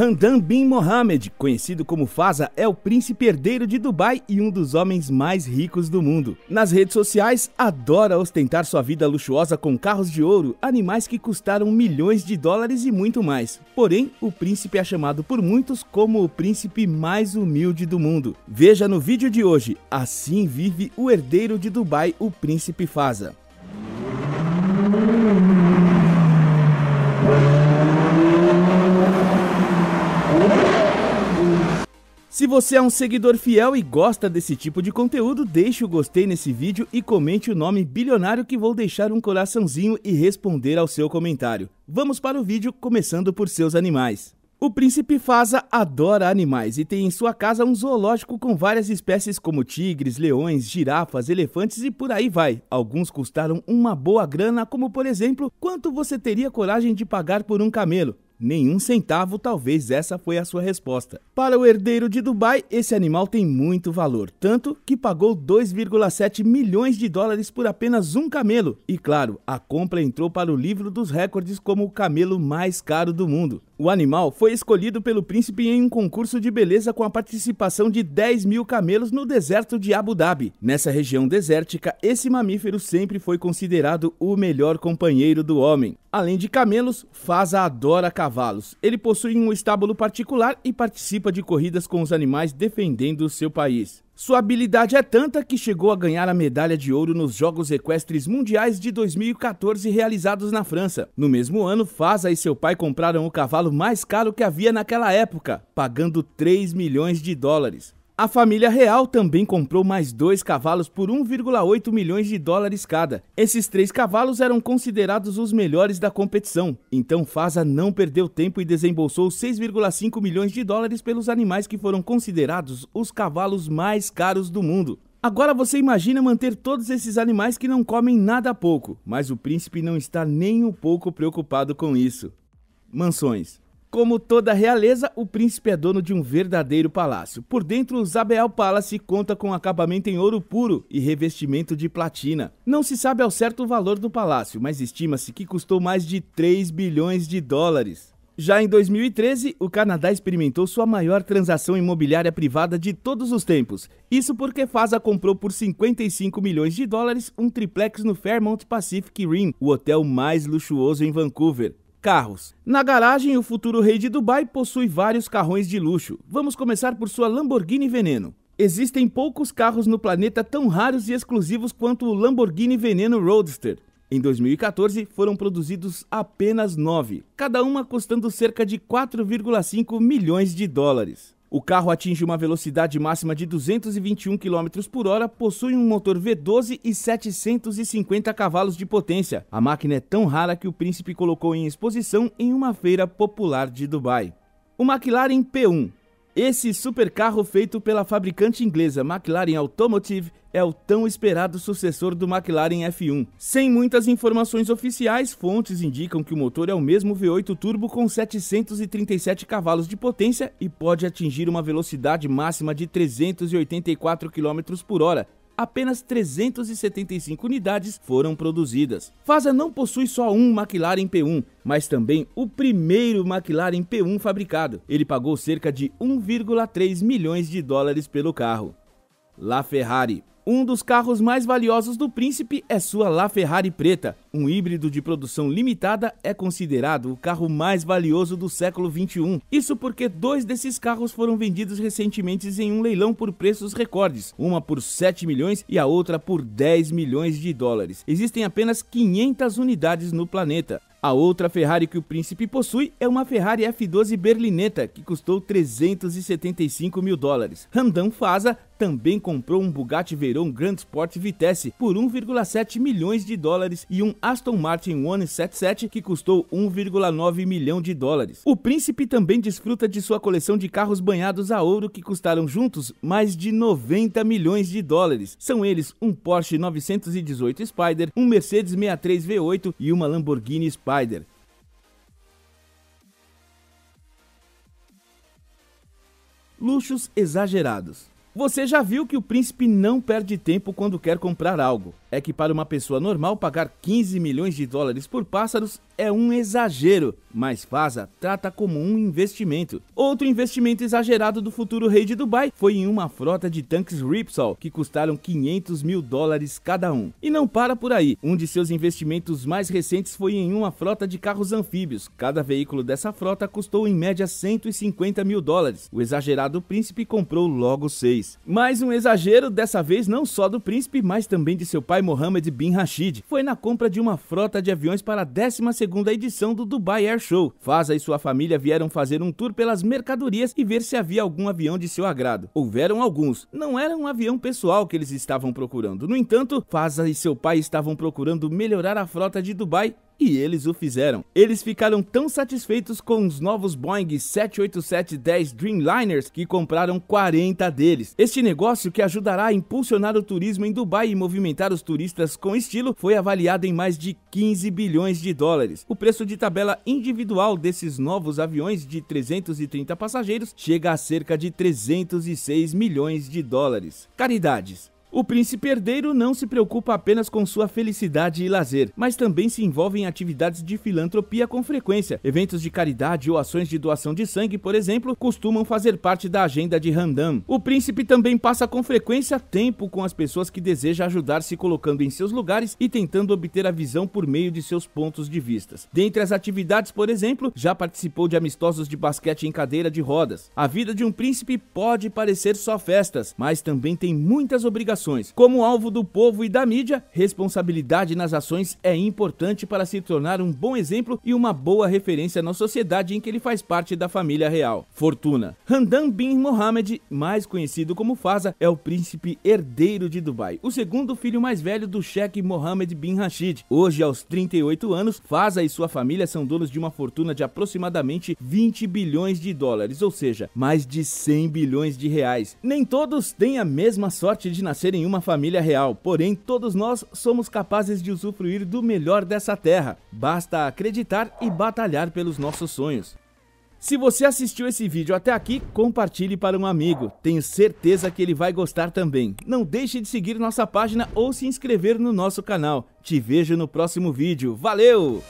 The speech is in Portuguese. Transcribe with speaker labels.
Speaker 1: Hamdan bin Mohammed, conhecido como Faza, é o príncipe herdeiro de Dubai e um dos homens mais ricos do mundo. Nas redes sociais, adora ostentar sua vida luxuosa com carros de ouro, animais que custaram milhões de dólares e muito mais. Porém, o príncipe é chamado por muitos como o príncipe mais humilde do mundo. Veja no vídeo de hoje, assim vive o herdeiro de Dubai, o príncipe Faza. Se você é um seguidor fiel e gosta desse tipo de conteúdo, deixe o gostei nesse vídeo e comente o nome bilionário que vou deixar um coraçãozinho e responder ao seu comentário. Vamos para o vídeo, começando por seus animais. O príncipe Faza adora animais e tem em sua casa um zoológico com várias espécies como tigres, leões, girafas, elefantes e por aí vai. Alguns custaram uma boa grana, como por exemplo, quanto você teria coragem de pagar por um camelo? Nenhum centavo, talvez essa foi a sua resposta. Para o herdeiro de Dubai, esse animal tem muito valor, tanto que pagou 2,7 milhões de dólares por apenas um camelo. E claro, a compra entrou para o livro dos recordes como o camelo mais caro do mundo. O animal foi escolhido pelo príncipe em um concurso de beleza com a participação de 10 mil camelos no deserto de Abu Dhabi. Nessa região desértica, esse mamífero sempre foi considerado o melhor companheiro do homem. Além de camelos, Faza adora cavalos cavalos. Ele possui um estábulo particular e participa de corridas com os animais defendendo o seu país. Sua habilidade é tanta que chegou a ganhar a medalha de ouro nos Jogos Equestres Mundiais de 2014 realizados na França. No mesmo ano, Faza e seu pai compraram o cavalo mais caro que havia naquela época, pagando 3 milhões de dólares. A família real também comprou mais dois cavalos por 1,8 milhões de dólares cada. Esses três cavalos eram considerados os melhores da competição, então Faza não perdeu tempo e desembolsou 6,5 milhões de dólares pelos animais que foram considerados os cavalos mais caros do mundo. Agora você imagina manter todos esses animais que não comem nada pouco, mas o príncipe não está nem um pouco preocupado com isso. Mansões como toda realeza, o príncipe é dono de um verdadeiro palácio. Por dentro, o Zabel Palace conta com acabamento em ouro puro e revestimento de platina. Não se sabe ao certo o valor do palácio, mas estima-se que custou mais de 3 bilhões de dólares. Já em 2013, o Canadá experimentou sua maior transação imobiliária privada de todos os tempos. Isso porque Faza comprou por 55 milhões de dólares um triplex no Fairmont Pacific Rim, o hotel mais luxuoso em Vancouver. Carros. Na garagem, o futuro rei de Dubai possui vários carrões de luxo. Vamos começar por sua Lamborghini Veneno. Existem poucos carros no planeta tão raros e exclusivos quanto o Lamborghini Veneno Roadster. Em 2014, foram produzidos apenas nove, cada uma custando cerca de 4,5 milhões de dólares. O carro atinge uma velocidade máxima de 221 km por hora, possui um motor V12 e 750 cavalos de potência. A máquina é tão rara que o príncipe colocou em exposição em uma feira popular de Dubai. O McLaren P1 esse supercarro feito pela fabricante inglesa McLaren Automotive é o tão esperado sucessor do McLaren F1. Sem muitas informações oficiais, fontes indicam que o motor é o mesmo V8 turbo com 737 cavalos de potência e pode atingir uma velocidade máxima de 384 km por hora, apenas 375 unidades foram produzidas. Fasa não possui só um McLaren P1, mas também o primeiro McLaren P1 fabricado. Ele pagou cerca de 1,3 milhões de dólares pelo carro. La Ferrari um dos carros mais valiosos do príncipe é sua LaFerrari preta. Um híbrido de produção limitada é considerado o carro mais valioso do século 21. Isso porque dois desses carros foram vendidos recentemente em um leilão por preços recordes, uma por 7 milhões e a outra por 10 milhões de dólares. Existem apenas 500 unidades no planeta. A outra Ferrari que o príncipe possui é uma Ferrari F12 Berlinetta, que custou 375 mil dólares. Randão Faza também comprou um Bugatti Veyron Grand Sport Vitesse por 1,7 milhões de dólares e um Aston Martin One 77 que custou 1,9 milhão de dólares. O príncipe também desfruta de sua coleção de carros banhados a ouro que custaram juntos mais de 90 milhões de dólares. São eles um Porsche 918 Spider, um Mercedes 63 V8 e uma Lamborghini Spider. Luxos exagerados. Você já viu que o príncipe não perde tempo quando quer comprar algo. É que para uma pessoa normal pagar 15 milhões de dólares por pássaros é um exagero, mas Faza trata como um investimento. Outro investimento exagerado do futuro rei de Dubai foi em uma frota de tanques Ripsol, que custaram 500 mil dólares cada um. E não para por aí, um de seus investimentos mais recentes foi em uma frota de carros anfíbios. Cada veículo dessa frota custou em média 150 mil dólares. O exagerado príncipe comprou logo seis. Mais um exagero, dessa vez não só do príncipe, mas também de seu pai Mohammed bin Rashid, foi na compra de uma frota de aviões para a 12 segunda edição do Dubai Air Show. Faza e sua família vieram fazer um tour pelas mercadorias e ver se havia algum avião de seu agrado. Houveram alguns, não era um avião pessoal que eles estavam procurando. No entanto, Faza e seu pai estavam procurando melhorar a frota de Dubai e eles o fizeram. Eles ficaram tão satisfeitos com os novos Boeing 787-10 Dreamliners que compraram 40 deles. Este negócio que ajudará a impulsionar o turismo em Dubai e movimentar os turistas com estilo foi avaliado em mais de 15 bilhões de dólares. O preço de tabela individual desses novos aviões de 330 passageiros chega a cerca de 306 milhões de dólares. Caridades. O príncipe herdeiro não se preocupa apenas com sua felicidade e lazer, mas também se envolve em atividades de filantropia com frequência. Eventos de caridade ou ações de doação de sangue, por exemplo, costumam fazer parte da agenda de Randam. O príncipe também passa com frequência tempo com as pessoas que deseja ajudar, se colocando em seus lugares e tentando obter a visão por meio de seus pontos de vistas. Dentre as atividades, por exemplo, já participou de amistosos de basquete em cadeira de rodas. A vida de um príncipe pode parecer só festas, mas também tem muitas obrigações como alvo do povo e da mídia, responsabilidade nas ações é importante para se tornar um bom exemplo e uma boa referência na sociedade em que ele faz parte da família real. Fortuna. Handan bin Mohammed, mais conhecido como Faza, é o príncipe herdeiro de Dubai, o segundo filho mais velho do cheque Mohammed bin Rashid. Hoje, aos 38 anos, Faza e sua família são donos de uma fortuna de aproximadamente 20 bilhões de dólares, ou seja, mais de 100 bilhões de reais. Nem todos têm a mesma sorte de nascer nascer em uma família real, porém todos nós somos capazes de usufruir do melhor dessa terra. Basta acreditar e batalhar pelos nossos sonhos. Se você assistiu esse vídeo até aqui, compartilhe para um amigo. Tenho certeza que ele vai gostar também. Não deixe de seguir nossa página ou se inscrever no nosso canal. Te vejo no próximo vídeo. Valeu!